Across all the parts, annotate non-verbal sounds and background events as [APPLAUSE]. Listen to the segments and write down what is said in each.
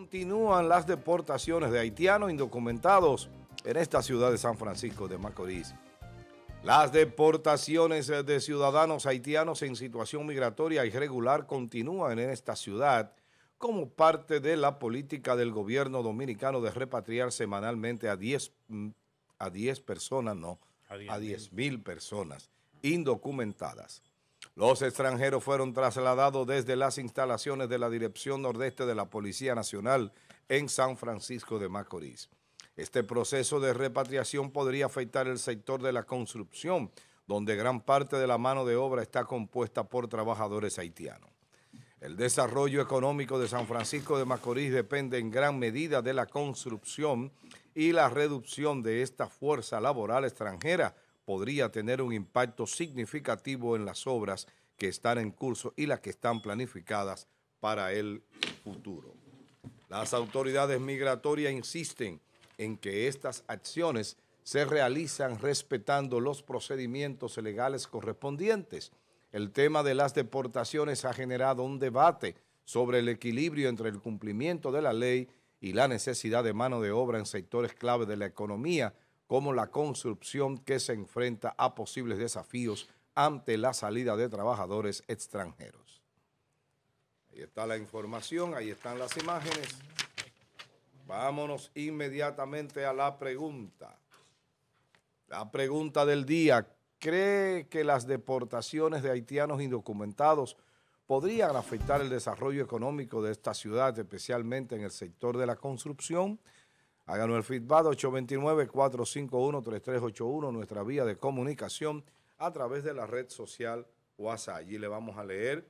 Continúan las deportaciones de haitianos indocumentados en esta ciudad de San Francisco de Macorís. Las deportaciones de ciudadanos haitianos en situación migratoria irregular continúan en esta ciudad como parte de la política del gobierno dominicano de repatriar semanalmente a 10, mm, a personas, no, a 10.000 mil personas indocumentadas. Los extranjeros fueron trasladados desde las instalaciones de la Dirección Nordeste de la Policía Nacional en San Francisco de Macorís. Este proceso de repatriación podría afectar el sector de la construcción, donde gran parte de la mano de obra está compuesta por trabajadores haitianos. El desarrollo económico de San Francisco de Macorís depende en gran medida de la construcción y la reducción de esta fuerza laboral extranjera podría tener un impacto significativo en las obras que están en curso y las que están planificadas para el futuro. Las autoridades migratorias insisten en que estas acciones se realizan respetando los procedimientos legales correspondientes. El tema de las deportaciones ha generado un debate sobre el equilibrio entre el cumplimiento de la ley y la necesidad de mano de obra en sectores clave de la economía, como la construcción que se enfrenta a posibles desafíos ante la salida de trabajadores extranjeros. Ahí está la información, ahí están las imágenes. Vámonos inmediatamente a la pregunta. La pregunta del día. ¿Cree que las deportaciones de haitianos indocumentados podrían afectar el desarrollo económico de esta ciudad, especialmente en el sector de la construcción? Háganos el feedback 829-451-3381, nuestra vía de comunicación a través de la red social WhatsApp. Allí le vamos a leer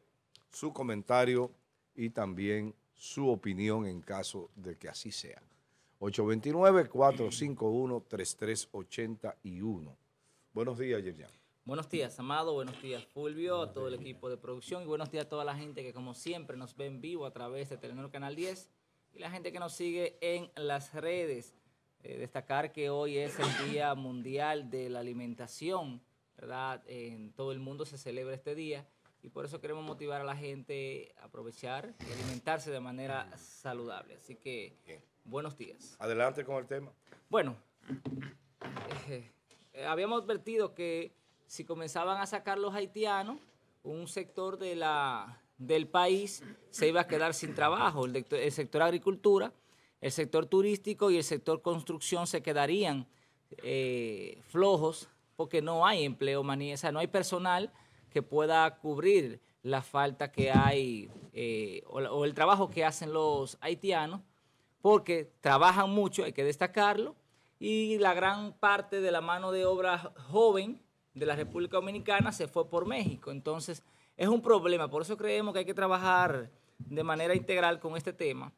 su comentario y también su opinión en caso de que así sea. 829-451-3381. Buenos días, Yerian. Buenos días, Amado. Buenos días, Fulvio, a todo el equipo de producción y buenos días a toda la gente que, como siempre, nos ve en vivo a través de Telenor Canal 10 y la gente que nos sigue en las redes. Eh, destacar que hoy es el Día Mundial de la Alimentación, ¿verdad? En todo el mundo se celebra este día y por eso queremos motivar a la gente a aprovechar y alimentarse de manera saludable. Así que, buenos días. Adelante con el tema. Bueno, eh, habíamos advertido que si comenzaban a sacar los haitianos, un sector de la del país se iba a quedar sin trabajo. El, sector agricultura, el sector turístico y el sector construcción se quedarían eh, flojos porque no hay empleo, maní, o sea, no hay personal que pueda cubrir la falta que hay eh, o, el trabajo que hacen los haitianos, porque trabajan mucho, hay que destacarlo, y la gran parte de la mano de obra joven de la República Dominicana se fue por México. Entonces, es un problema. Por eso creemos que hay que trabajar de manera integral con este tema.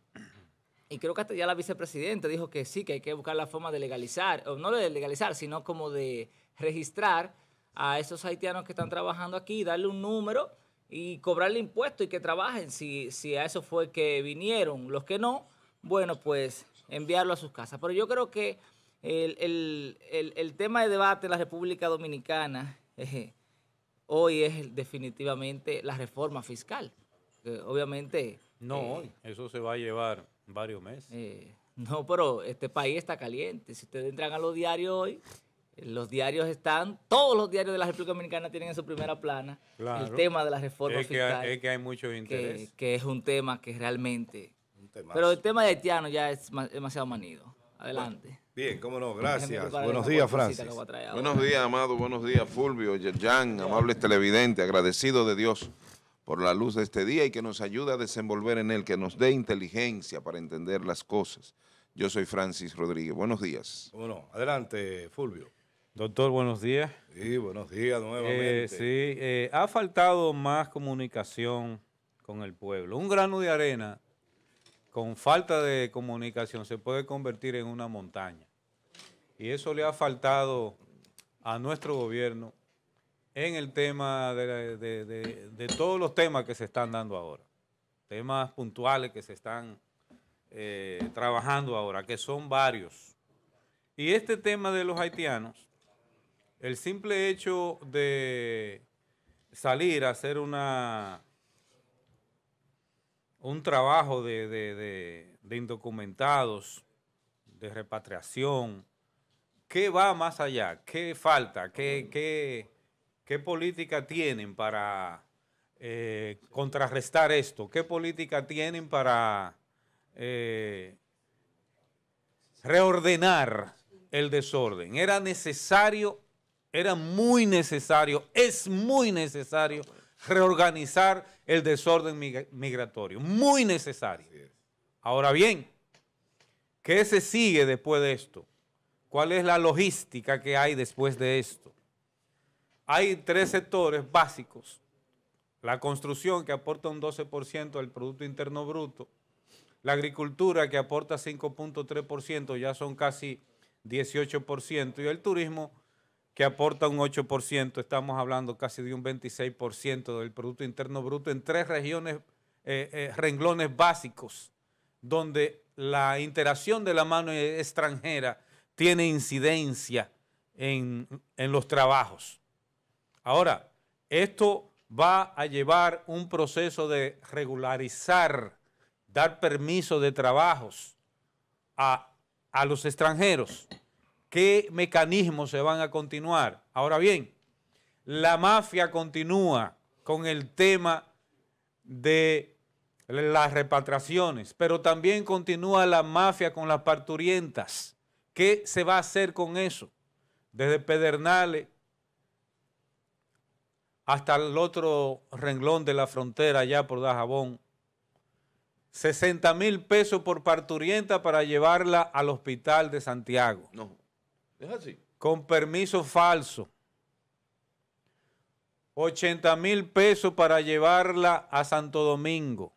Y creo que hasta ya la vicepresidenta dijo que sí, que hay que buscar la forma de legalizar, o no de legalizar, sino como de registrar a esos haitianos que están trabajando aquí, darle un número y cobrarle impuestos y que trabajen si, si a eso fue que vinieron. Los que no, bueno, pues enviarlo a sus casas. Pero yo creo que el, tema de debate en la República Dominicana [LAUGHS] eh, hoy es definitivamente la reforma fiscal. obviamente... No, eh, hoy. Eso se va a llevar varios meses. Eh, no, pero este país está caliente. Si ustedes entran a los diarios hoy, eh, los diarios están, todos los diarios de la República Dominicana tienen en su primera plana el tema de la reforma fiscal. Que es que hay mucho interés. Que, es un tema que realmente... pero el tema de haitiano ya es demasiado manido. Adelante. Bien, cómo no, gracias. Buenos días, Francis. Buenos días, Amado. Buenos días, Fulvio, Yerjan, amables televidentes, agradecido de Dios por la luz de este día y que nos ayude a desenvolver en él, que nos dé inteligencia para entender las cosas. Yo soy Francis Rodríguez. Buenos días. Bueno, adelante, Fulvio. Doctor, buenos días. Sí, buenos días nuevamente. Eh, sí, eh, ha faltado más comunicación con el pueblo. Un grano de arena con falta de comunicación se puede convertir en una montaña. Y eso le ha faltado a nuestro gobierno en el tema de, todos los temas que se están dando ahora, temas puntuales que se están eh, trabajando ahora, que son varios. Y este tema de los haitianos, el simple hecho de salir a hacer una un trabajo de, de, indocumentados, de repatriación. ¿Qué va más allá? ¿Qué falta? ¿Qué, qué, política tienen para eh, contrarrestar esto? ¿Qué política tienen para eh, reordenar el desorden? Era necesario, era muy necesario, es muy necesario reorganizar el desorden migratorio. Muy necesario. Ahora bien, ¿qué se sigue después de esto? ¿Cuál es la logística que hay después de esto? Hay tres sectores básicos. La construcción que aporta un 12% del Producto Interno Bruto. La agricultura que aporta 5.3%, ya son casi 18%. Y el turismo que aporta un 8%, estamos hablando casi de un 26% del Producto Interno Bruto en tres regiones, eh, eh, renglones básicos, donde la interacción de la mano extranjera tiene incidencia en, los trabajos. Ahora, esto va a llevar un proceso de regularizar, dar permiso de trabajos a, a los extranjeros qué mecanismos se van a continuar. Ahora bien, la mafia continúa con el tema de las repatriaciones, pero también continúa la mafia con las parturientas. ¿Qué se va a hacer con eso? Desde Pedernales hasta el otro renglón de la frontera, allá por Dajabón. 60 mil pesos por parturienta para llevarla al hospital de Santiago. No. Con permiso falso. 80 mil pesos para llevarla a Santo Domingo.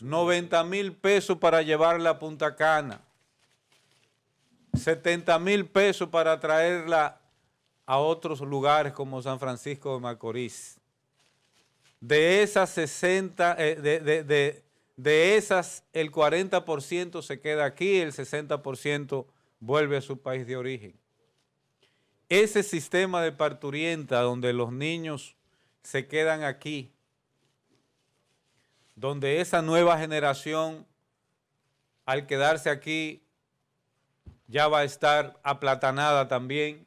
90 mil pesos para llevarla a Punta Cana. 70 mil pesos para traerla a otros lugares como San Francisco de Macorís. De esas 60, eh, de, de, esas el 40% se queda aquí, el 60% vuelve a su país de origen ese sistema de parturienta donde los niños se quedan aquí, donde esa nueva generación al quedarse aquí ya va a estar aplatanada también.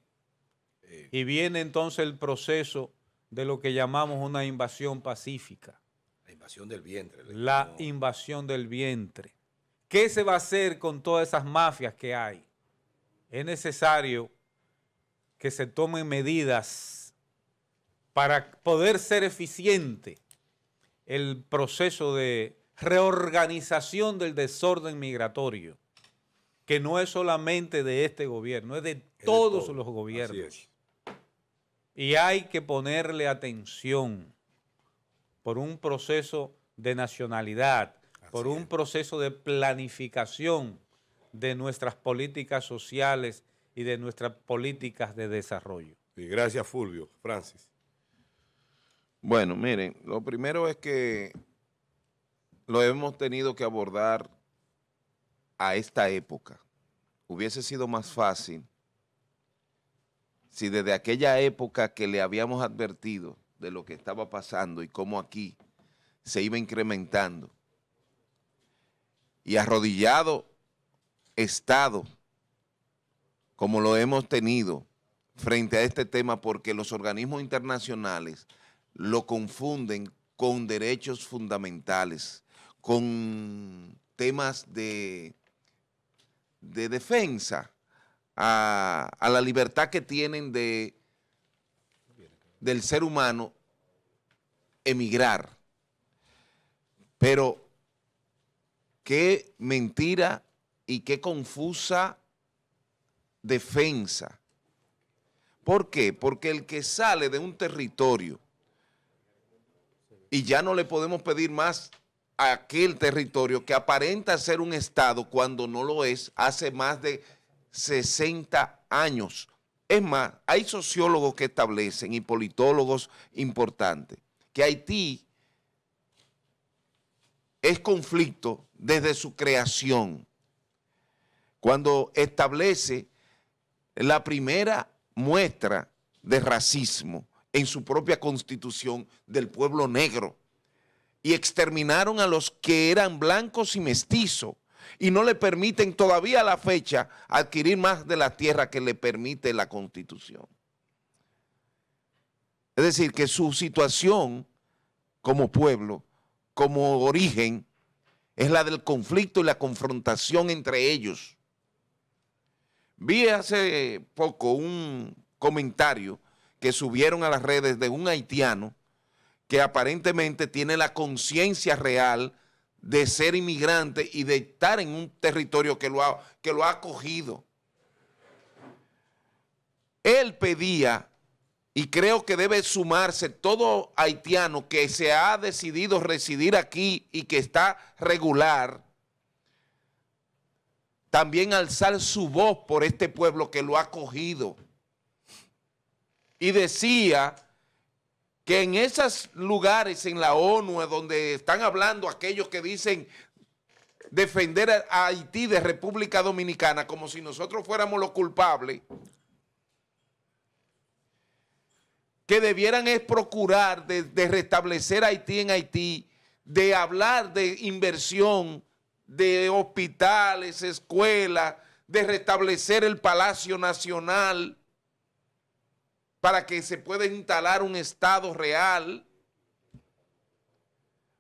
Y viene entonces el proceso de lo que llamamos una invasión pacífica. La invasión del vientre. La invasión del vientre. ¿Qué se va a hacer con todas esas mafias que hay? Es necesario que se tomen medidas para poder ser eficiente el proceso de reorganización del desorden migratorio, que no es solamente de este gobierno, es de todos los gobiernos. Y hay que ponerle atención por un proceso de nacionalidad, por un proceso de planificación de nuestras políticas sociales y de nuestras políticas de desarrollo. Y gracias, Fulvio. Francis. Bueno, miren, lo primero es que lo hemos tenido que abordar a esta época. Hubiese sido más fácil si desde aquella época que le habíamos advertido de lo que estaba pasando y cómo aquí se iba incrementando, y arrodillado Estado como lo hemos tenido frente a este tema, porque los organismos internacionales lo confunden con derechos fundamentales, con temas de, de defensa a, la libertad que tienen de, del ser humano emigrar. Pero qué mentira y qué confusa defensa. ¿Por qué? Porque el que sale de un territorio y ya no le podemos pedir más a aquel territorio que aparenta ser un Estado cuando no lo es hace más de 60 años. Es más, hay sociólogos que establecen y politólogos importantes que Haití es conflicto desde su creación, cuando establece la primera muestra de racismo en su propia constitución del pueblo negro y exterminaron a los que eran blancos y mestizos y no le permiten todavía a la fecha adquirir más de la tierra que le permite la constitución. Es decir, que su situación como pueblo, como origen, es la del conflicto y la confrontación entre ellos. Vi hace poco un comentario que subieron a las redes de un haitiano que aparentemente tiene la conciencia real de ser inmigrante y de estar en un territorio que lo ha, que lo ha acogido. Él pedía, y creo que debe sumarse todo haitiano que se ha decidido residir aquí y que está regular, también alzar su voz por este pueblo que lo ha cogido. Y decía que en esos lugares, en la ONU, donde están hablando aquellos que dicen defender a Haití de República Dominicana como si nosotros fuéramos los culpables, que debieran es procurar de, restablecer Haití en Haití, de hablar de inversión, de hospitales, escuelas, de restablecer el Palacio Nacional para que se pueda instalar un Estado real.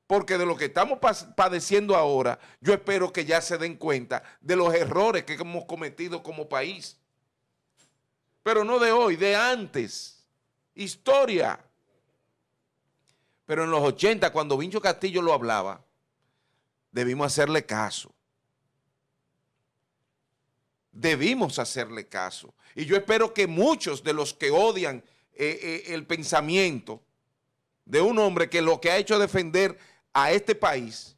Porque de lo que estamos padeciendo ahora, yo espero que ya se den cuenta de los errores que hemos cometido como país. Pero no de hoy, de antes. Historia. Pero en los 80, cuando Vincho Castillo lo hablaba, debimos hacerle caso. Debimos hacerle caso. Y yo espero que muchos de los que odian eh, eh, el pensamiento de un hombre que lo que ha hecho es defender a este país,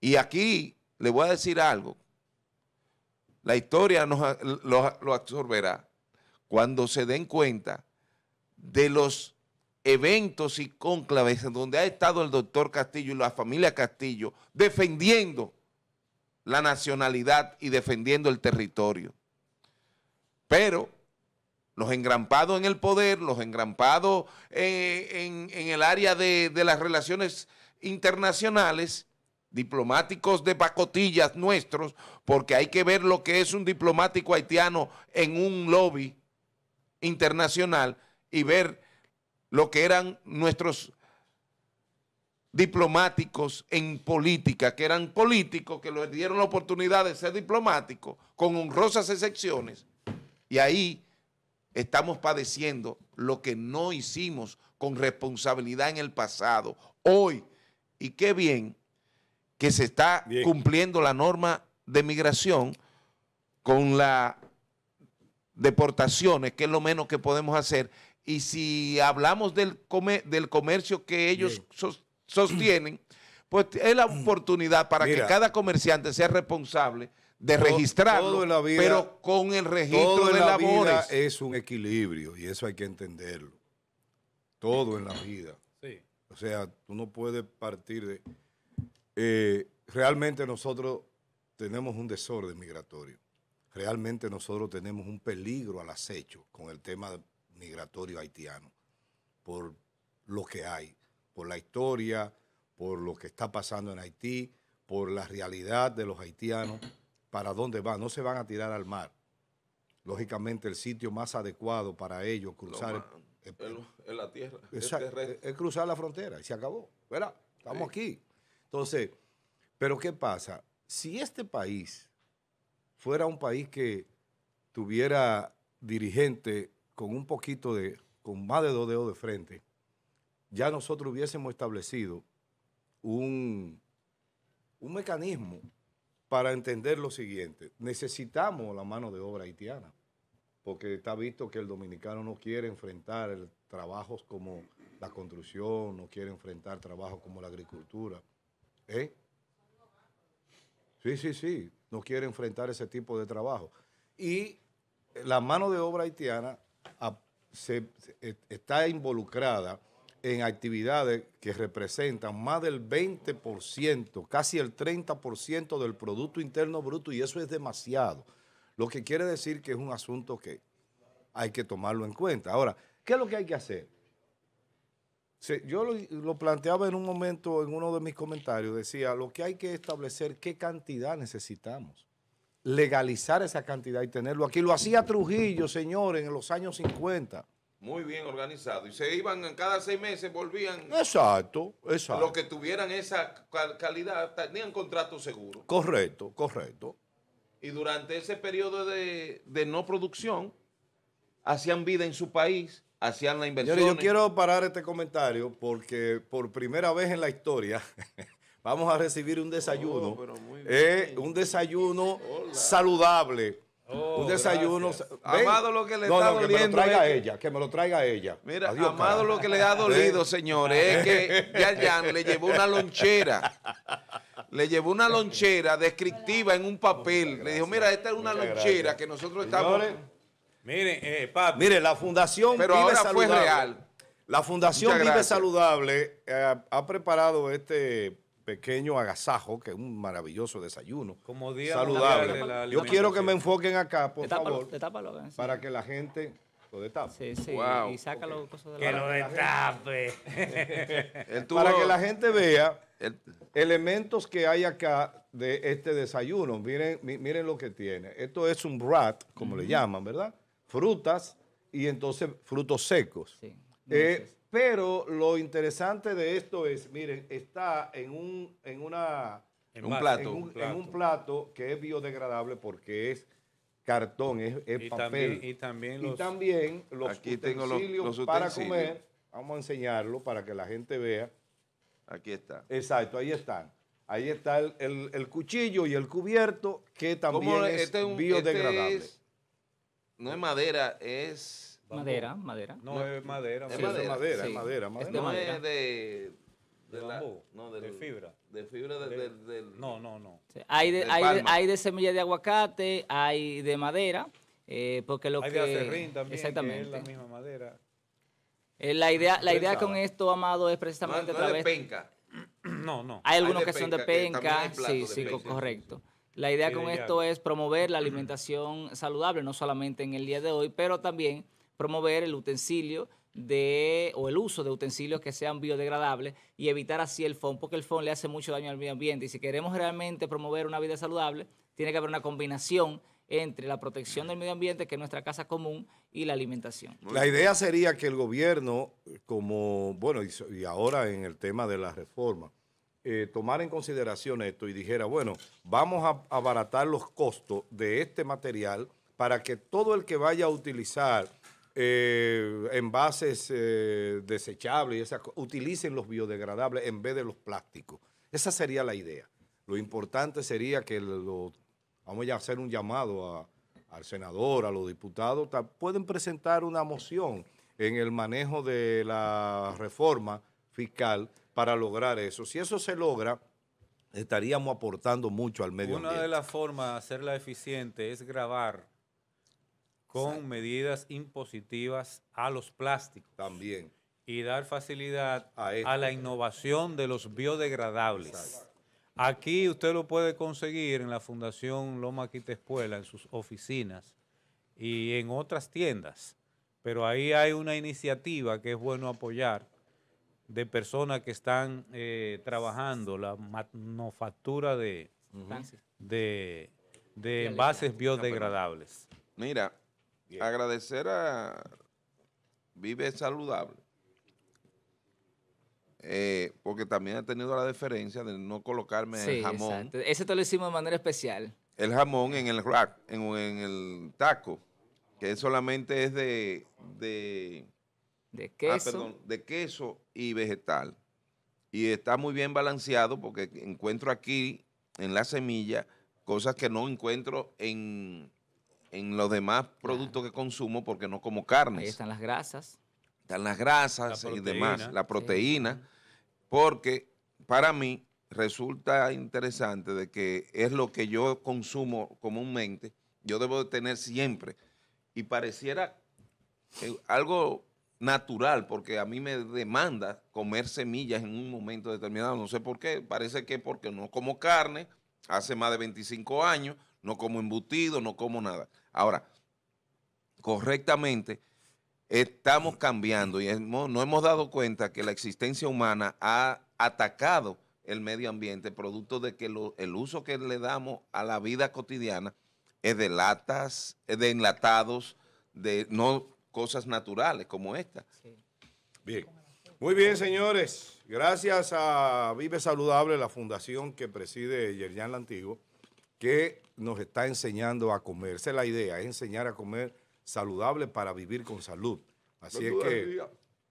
y aquí le voy a decir algo, la historia lo absorberá cuando se den cuenta de los eventos y conclaves en donde ha estado el doctor Castillo y la familia Castillo defendiendo la nacionalidad y defendiendo el territorio. Pero los engrampados en el poder, los engrampados eh, en, el área de, de las relaciones internacionales, diplomáticos de pacotillas nuestros, porque hay que ver lo que es un diplomático haitiano en un lobby internacional y ver lo que eran nuestros diplomáticos en política, que eran políticos, que les dieron la oportunidad de ser diplomáticos, con honrosas excepciones. Y ahí estamos padeciendo lo que no hicimos con responsabilidad en el pasado, hoy. Y qué bien que se está cumpliendo la norma de migración con las deportaciones, que es lo menos que podemos hacer, y si hablamos del, del comercio que ellos sostienen, pues es la oportunidad para que cada comerciante sea responsable de registrarlo, todo en la vida, pero con el registro de la labores. Vida es un equilibrio y eso hay que entenderlo. Todo en la vida. O sea, tú no puedes partir de... Eh, realmente nosotros tenemos un desorden migratorio. Realmente nosotros tenemos un peligro al acecho con el tema migratorio haitiano, por lo que hay, por la historia, por lo que está pasando en Haití, por la realidad de los haitianos, para dónde van, no se van a tirar al mar. Lógicamente el sitio más adecuado para ellos cruzar... la tierra. Es, cruzar la frontera y se acabó, ¿verdad? Estamos aquí. Entonces, pero ¿qué pasa? Si este país fuera un país que tuviera dirigentes con un poquito de, con más de dos dedos de frente, ya nosotros hubiésemos establecido un, un mecanismo para entender lo siguiente. Necesitamos la mano de obra haitiana, porque está visto que el dominicano no quiere enfrentar trabajos como la construcción, no quiere enfrentar trabajos como la agricultura. ¿Eh? Sí, sí, sí, no quiere enfrentar ese tipo de trabajo. Y la mano de obra haitiana se, e, está involucrada en actividades que representan más del 20%, casi el 30% del Producto Interno Bruto, y eso es demasiado. Lo que quiere decir que es un asunto que hay que tomarlo en cuenta. Ahora, ¿qué es lo que hay que hacer? yo lo, lo, planteaba en un momento, en uno de mis comentarios, decía, lo que hay que establecer qué cantidad necesitamos legalizar esa cantidad y tenerlo aquí. Lo hacía Trujillo, señores, en los años 50. Muy bien organizado. Y se iban cada seis meses, volvían. Exacto, exacto. Los que tuvieran esa calidad tenían contrato seguro. Correcto, correcto. Y durante ese periodo de, no producción, hacían vida en su país, hacían la inversión. Yo quiero parar este comentario porque por primera vez en la historia [LAUGHS] vamos a recibir un desayuno. Oh, eh, un desayuno saludable. Oh, un desayuno. Amado lo que le está doliendo. Que me lo traiga ¿eh? ella, que me lo traiga ella. Mira, amado lo que le ha dolido, señores, es que ya le llevó una lonchera. Le llevó una lonchera descriptiva en un papel. le dijo, mira, esta es una lonchera que nosotros estamos. Eh, mire, la Fundación Pero Vive ahora Saludable. Fue real. La Fundación Vive Saludable ha preparado este pequeño agasajo, que es un maravilloso desayuno. Como día saludable. La Yo quiero que me enfoquen acá, por favor. Para que la gente lo destape. Sí, sí. Y saca los de la Que lo destape. [LAUGHS] para que la gente vea elementos que hay acá de este desayuno. Miren, miren lo que tiene. Esto es un brat, como le llaman, ¿verdad? Frutas y entonces frutos secos. Sí. Eh, pero lo interesante de esto es, miren, está en un, en una, un, plato, en un, plato. que es biodegradable porque es cartón, es, papel. y, también los, utensilios para comer. Vamos a enseñarlo para que la gente vea. Aquí está. Exacto, ahí están. Ahí está el, cuchillo y el cubierto que también es este este biodegradable. no es madera, es Madera, madera. No, es madera. Es madera, es madera, es madera, No es de... De, de de fibra. De fibra del... no, no, no. Hay de, hay, hay de semilla de aguacate, hay de madera, eh, porque lo que... Hay de acerrín también, exactamente. es la misma madera. Eh, la idea, la idea con esto, Amado, es precisamente no, no De penca. [CLEARS THROAT] No, no. Hay algunos ocasión que son de penca, sí, sí, correcto. La idea con esto es promover la [CLEARS THROAT] alimentación saludable, no solamente en el día de hoy, pero también promover el utensilio de, o el uso de utensilios que sean biodegradables y evitar así el fondo, porque el fondo le hace mucho daño al medio ambiente. Y si queremos realmente promover una vida saludable, tiene que haber una combinación entre la protección del medio ambiente, que es nuestra casa común, y la alimentación. La idea sería que el gobierno, como, bueno, y, ahora en el tema de la reforma, eh, tomara tomar en consideración esto y dijera, bueno, vamos a abaratar los costos de este material para que todo el que vaya a utilizar eh, envases eh, desechables, utilicen los biodegradables en vez de los plásticos. Esa sería la idea. Lo importante sería que lo, vamos a hacer un llamado al senador, a los diputados, pueden presentar una moción en el manejo de la reforma fiscal para lograr eso. Si eso se logra, estaríamos aportando mucho al medio ambiente. Una de las formas de hacerla eficiente es grabar con medidas impositivas a los plásticos. También. Y dar facilidad a, la innovación de los biodegradables. Aquí usted lo puede conseguir en la Fundación Loma Quita en sus oficinas y en otras tiendas. Pero ahí hay una iniciativa que es bueno apoyar de personas que están eh, trabajando la manufactura de, de, de envases biodegradables. Mira, Agradecer a Vive Saludable, eh, porque también ha tenido la diferencia de no colocarme el jamón. Exacto. Ese te lo hicimos de manera especial. El jamón en el rack, en, el taco, que solamente es de, ah, de queso y vegetal. Y está muy bien balanceado porque encuentro aquí en la semilla cosas que no encuentro en, en los demás productos que consumo porque no como carnes. Ahí están las grasas. Están las grasas y demás, la proteína, porque para mí resulta interesante de que es lo que yo consumo comúnmente, yo debo de tener siempre. Y pareciera eh, algo natural, porque a mí me demanda comer semillas en un momento determinado, no sé por qué, parece que porque no como carne hace más de 25 años, no como embutido, no como nada. Ahora, correctamente, estamos cambiando y no hemos dado cuenta que la existencia humana ha atacado el medio ambiente, producto de que el uso que le damos a la vida cotidiana es de latas, es eh, de enlatados, de no cosas naturales como esta. Bien. Muy bien, señores. Gracias a Vive Saludable, la fundación que preside Yerian Lantigo, que nos está enseñando a comer. Esa es la idea, es enseñar a comer saludable para vivir con salud. Así es que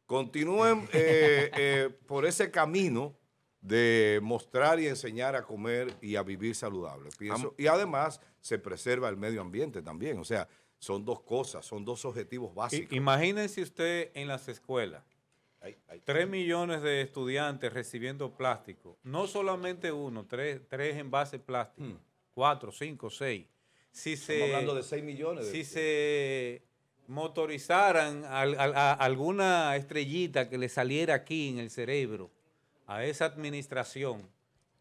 continúen eh, eh, por ese camino de mostrar y enseñar a comer y a vivir saludable. y además se preserva el medio ambiente también. O sea, son dos cosas, son dos objetivos básicos. Imagínense usted en las escuelas, tres millones de estudiantes recibiendo plástico, no solamente uno, tres, tres envases plásticos. Hmm cuatro, cinco, seis, Si Estamos se, hablando de 6 millones. si se motorizaran a alguna estrellita que le saliera aquí en el cerebro a esa administración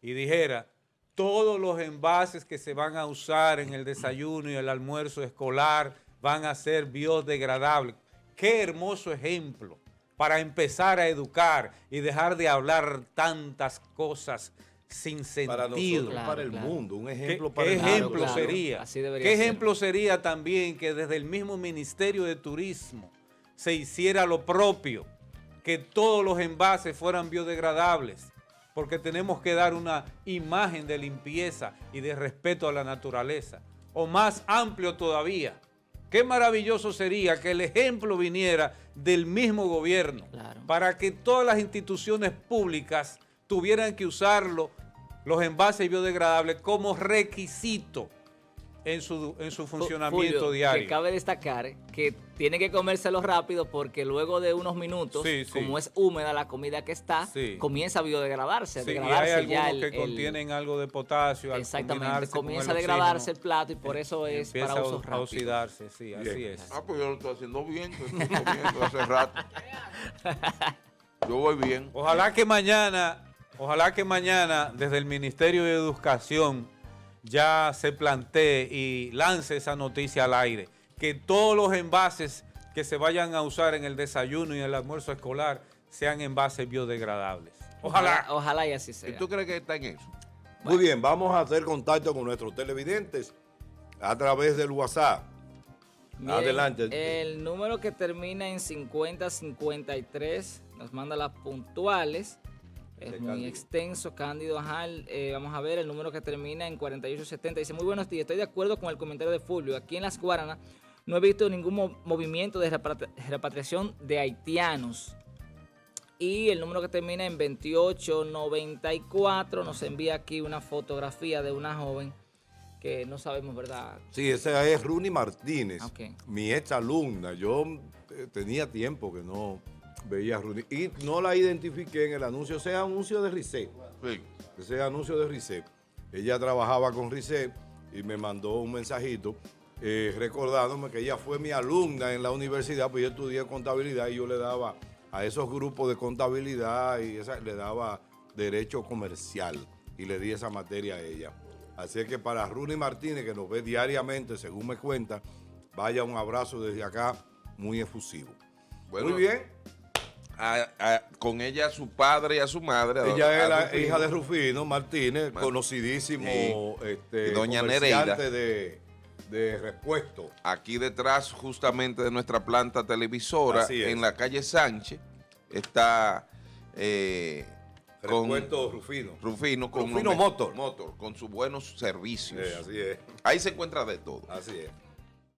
y dijera, todos los envases que se van a usar en el desayuno y el almuerzo escolar van a ser biodegradables. Qué hermoso ejemplo para empezar a educar y dejar de hablar tantas cosas sin sentido. Para nosotros, para el mundo, un ejemplo ¿Qué, para ejemplo sería? ¿Qué ejemplo sería también que desde el mismo Ministerio de Turismo se hiciera lo propio, que todos los envases fueran biodegradables, porque tenemos que dar una imagen de limpieza y de respeto a la naturaleza, o más amplio todavía. Qué maravilloso sería que el ejemplo viniera del mismo gobierno para que todas las instituciones públicas tuvieran que usarlo los envases biodegradables como requisito en su, funcionamiento diario. cabe destacar que tiene que comérselo rápido porque luego de unos minutos, como es húmeda la comida que está, comienza a biodegradarse. degradarse hay que contienen algo de potasio. Exactamente, comienza a degradarse el plato y por eh, eso es para oxidarse, sí, así es. Ah, pues yo lo estoy haciendo bien, lo estoy haciendo hace rato. [LAUGHS] Yo voy bien. Ojalá que mañana Ojalá que mañana desde el Ministerio de Educación ya se plantee y lance esa noticia al aire, que todos los envases que se vayan a usar en el desayuno y en el almuerzo escolar sean envases biodegradables. Ojalá. Ojalá, y así sea. ¿Y tú crees que está en eso? Muy bien, vamos a hacer contacto con nuestros televidentes a través del WhatsApp. Adelante. El número que termina en 5053 nos manda las puntuales. Es este muy extenso, Cándido Ajal. Eh, vamos a ver el número que termina en 4870. Dice, muy buenos días, estoy de acuerdo con el comentario de Fulvio. Aquí en Las Guaranas no he visto ningún movimiento de repatriación de haitianos. Y el número que termina en 2894 nos envía aquí una fotografía de una joven que no sabemos, ¿verdad? Sí, esa es Runi Martínez, ah, mi ex alumna. Yo eh, tenía tiempo que no Veía Y no la identifiqué en el anuncio, ese anuncio de Rise. Ese anuncio de Rise. Ella trabajaba con Rise y me mandó un mensajito eh, recordándome que ella fue mi alumna en la universidad, pues yo estudié contabilidad y yo le daba a esos grupos de contabilidad y esa, le daba derecho comercial y le di esa materia a ella. Así que para Runi Martínez, que nos ve diariamente, según me cuenta, vaya un abrazo desde acá muy efusivo. muy bien con ella su padre y a su madre. ella era la hija de Rufino Martínez, conocidísimo este, Doña Nereida. de de repuesto. Aquí detrás, justamente de nuestra planta televisora, en la calle Sánchez, está. Eh, Rufino. Rufino con Rufino Motor. Motor. Con sus buenos servicios. Eh, Ahí se encuentra de todo. Así es.